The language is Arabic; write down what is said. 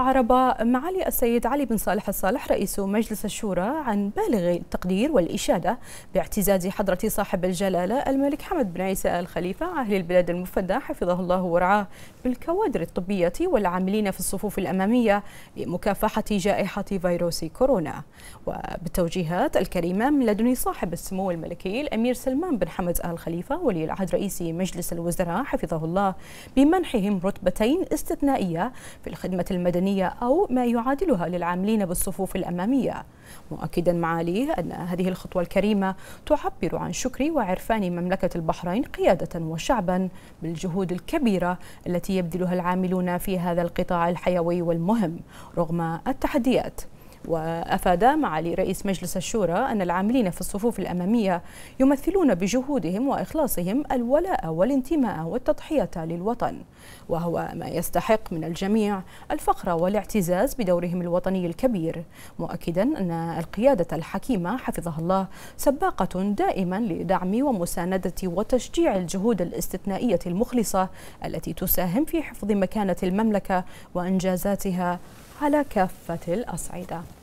أعرب معالي السيد علي بن صالح الصالح رئيس مجلس الشورى عن بالغ التقدير والإشادة باعتزاز حضرة صاحب الجلالة الملك حمد بن عيسى الخليفة أهل البلاد المفدى حفظه الله ورعاه بالكوادر الطبية والعاملين في الصفوف الأمامية لمكافحة جائحة فيروس كورونا وبالتوجيهات الكريمة من لدن صاحب السمو الملكي الأمير سلمان بن حمد آل خليفة ولي العهد رئيس مجلس الوزراء حفظه الله بمنحهم رتبتين استثنائية في الخدمة المدنية الفنية أو ما يعادلها للعاملين بالصفوف الأمامية مؤكدا معاليه أن هذه الخطوة الكريمة تعبر عن شكر وعرفان مملكة البحرين قيادة وشعبا بالجهود الكبيرة التي يبذلها العاملون في هذا القطاع الحيوي والمهم رغم التحديات وأفاد معالي رئيس مجلس الشورى أن العاملين في الصفوف الأمامية يمثلون بجهودهم وإخلاصهم الولاء والانتماء والتضحية للوطن وهو ما يستحق من الجميع الفخر والاعتزاز بدورهم الوطني الكبير مؤكدا أن القيادة الحكيمة حفظها الله سباقة دائما لدعم ومساندة وتشجيع الجهود الاستثنائية المخلصة التي تساهم في حفظ مكانة المملكة وإنجازاتها على كافة الأصعدة